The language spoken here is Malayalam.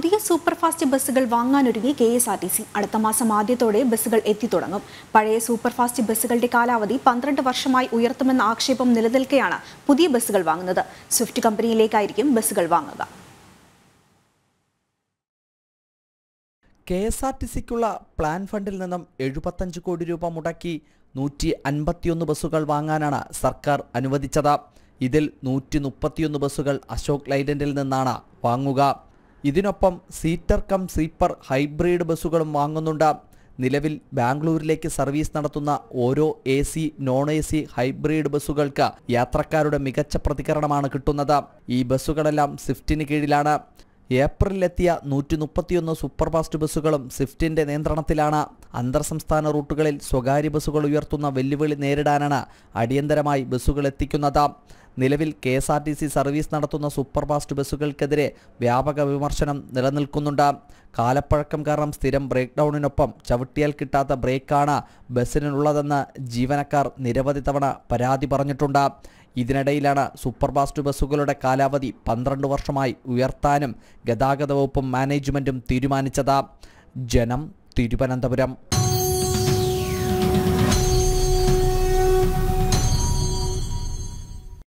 പുതിയ സൂപ്പർഫാസ്റ്റ് ബസ്സുകൾ വാങ്ങാനൊരുങ്ങി K S R T C അടുത്ത മാസം ആദ്യത്തോടെ ബസ്സുകൾ എത്തിത്തുടങ്ങും പഴയ സൂപ്പർഫാസ്റ്റ് ബസ്സുകളുടെ കാലാവധി പന്ത്രണ്ട് വർഷമായി ഉയർത്തുമെന്ന ആക്ഷേപം നിലനിൽക്കെയാണ് പുതിയ ബസ്സുകൾ വാങ്ങുന്നത് സ്വിഫ്റ്റ് കമ്പനിയിലേക്കായിരിക്കും ബസ്സുകൾ വാങ്ങുക കെ എസ് ആർ ടി സിക്കുള്ള പ്ലാൻ ഫണ്ടിൽ നിന്നും എഴുപത്തഞ്ച് കോടി രൂപ മുടക്കി നൂറ്റി അൻപത്തിയൊന്ന് ബസ്സുകൾ വാങ്ങാനാണ് സർക്കാർ അനുവദിച്ചത് ഇതിൽ നൂറ്റി മുപ്പത്തിയൊന്ന് ബസ്സുകൾ അശോക് ലൈലൻഡിൽ നിന്നാണ് വാങ്ങുക ഇതിനൊപ്പം സീറ്റർ കം സ്ലീപ്പർ ഹൈബ്രിഡ് ബസ്സുകളും വാങ്ങുന്നുണ്ട് നിലവിൽ ബാംഗ്ലൂരിലേക്ക് സർവീസ് നടത്തുന്ന ഓരോ A C non A C hybrid ബസ്സുകൾക്ക് യാത്രക്കാരുടെ മികച്ച പ്രതികരണമാണ് കിട്ടുന്നത് ഈ ബസ്സുകളെല്ലാം സ്വിഫ്റ്റിന് കീഴിലാണ് ഏപ്രിലെത്തിയ നൂറ്റി മുപ്പത്തിയൊന്ന് സൂപ്പർഫാസ്റ്റ് ബസ്സുകളും സ്വിഫ്റ്റിന്റെ നിയന്ത്രണത്തിലാണ് അന്തർ സംസ്ഥാന റൂട്ടുകളിൽ സ്വകാര്യ ബസ്സുകൾ ഉയർത്തുന്ന വെല്ലുവിളി നേരിടാനാണ് അടിയന്തരമായി ബസ്സുകൾ എത്തിക്കുന്നത് നിലവിൽ K S R T C service നടത്തുന്ന സൂപ്പർഫാസ്റ്റ് ബസ്സുകൾക്കെതിരെ വ്യാപക വിമർശനം നിലനിൽക്കുന്നുണ്ട് കാലപ്പഴക്കം കാരണം സ്ഥിരം ബ്രേക്ക് ഡൗണിനൊപ്പം ചവിട്ടിയാൽ കിട്ടാത്ത ബ്രേക്കാണ് ബസ്സിനുള്ളതെന്ന് ജീവനക്കാർ നിരവധി തവണ പരാതി പറഞ്ഞിട്ടുണ്ട് ഇതിനിടയിലാണ് സൂപ്പർ ഫാസ്റ്റ് ബസ്സുകളുടെ കാലാവധി പന്ത്രണ്ട് വർഷമായി ഉയർത്താനും ഗതാഗത വകുപ്പും മാനേജ്മെൻറ്റും തീരുമാനിച്ചത് ജനം തിരുവനന്തപുരം